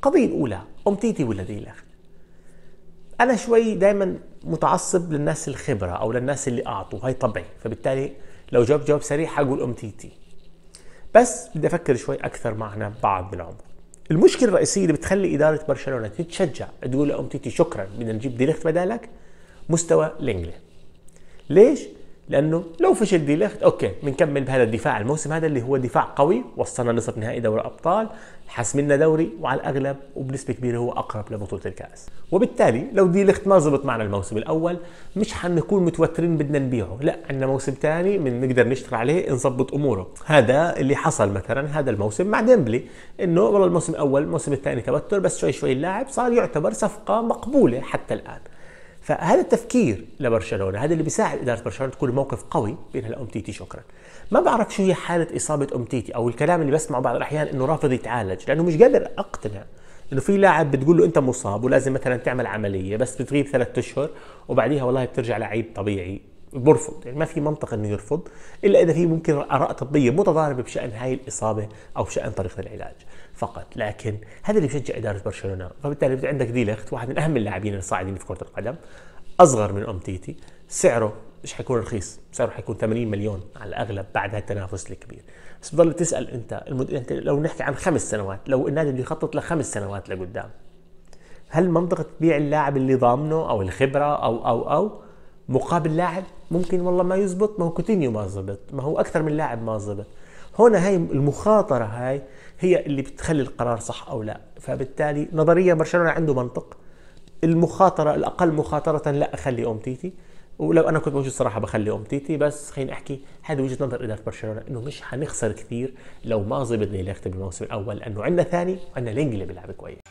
القضيه الاولى امتيتي دي الأخ انا شوي دائما متعصب للناس الخبره او للناس اللي اعطوا هاي طبعي فبالتالي لو جاوبت جواب سريع حقول امتيتي بس بدي افكر شوي اكثر معنا بعض بالعمر المشكله الرئيسيه اللي بتخلي اداره برشلونه تتشجع تقول لامتيتي شكرا بدنا نجيب ديليخت بدالك مستوى لينجلي ليش لانه لو فشل دي ليخت اوكي بنكمل بهذا الدفاع الموسم هذا اللي هو دفاع قوي وصلنا نصف نهائي دوري الابطال لنا دوري وعلى الاغلب وبنسبه كبيره هو اقرب لبطوله الكاس وبالتالي لو دي ليخت ما زبط معنا الموسم الاول مش حنكون متوترين بدنا نبيعه لا عندنا موسم ثاني بنقدر نشتغل عليه نظبط اموره هذا اللي حصل مثلا هذا الموسم مع ديمبلي انه والله الموسم الاول الموسم الثاني توتر بس شوي شوي اللاعب صار يعتبر صفقه مقبوله حتى الان فهذا التفكير لبرشلونه هذا اللي بيساعد اداره برشلونه تكون موقف قوي بينها تيتي شكرا ما بعرف شو هي حاله اصابه ام تيتي او الكلام اللي بسمعه بعض الاحيان انه رافض يتعالج لانه مش قادر اقتنع انه في لاعب بتقول له انت مصاب ولازم مثلا تعمل عمليه بس بتغيب ثلاثة اشهر وبعديها والله بترجع لعيب طبيعي برفض يعني ما في منطق انه يرفض الا اذا في ممكن اراء طبيه متضاربه بشان هاي الاصابه او بشان طريقه العلاج فقط لكن هذا اللي بشجع اداره برشلونه فبالتالي عندك ديليخت واحد من اهم اللاعبين الصاعدين في كره القدم اصغر من ام تيتي سعره مش حيكون رخيص سعره حيكون 80 مليون على الاغلب بعد هالتنافس الكبير بس بتضل تسال انت المد... يعني انت لو نحكي عن خمس سنوات لو النادي بده يخطط لخمس سنوات لقدام هل منطقه تبيع اللاعب اللي ضامنه او الخبره او او او مقابل لاعب ممكن والله ما يزبط ما هو كوتينيو ما زبط ما هو اكثر من لاعب ما زبط هنا هاي المخاطره هاي هي اللي بتخلي القرار صح او لا فبالتالي نظريا برشلونه عنده منطق المخاطره الاقل مخاطره لا اخلي تيتي ولو انا كنت موجود صراحه بخلي تيتي بس خليني احكي هذه وجهه نظر اداره برشلونه انه مش حنخسر كثير لو ما زبط لياخته بالموسم الاول لانه عندنا ثاني وعندنا لينجلي بيلعب كويس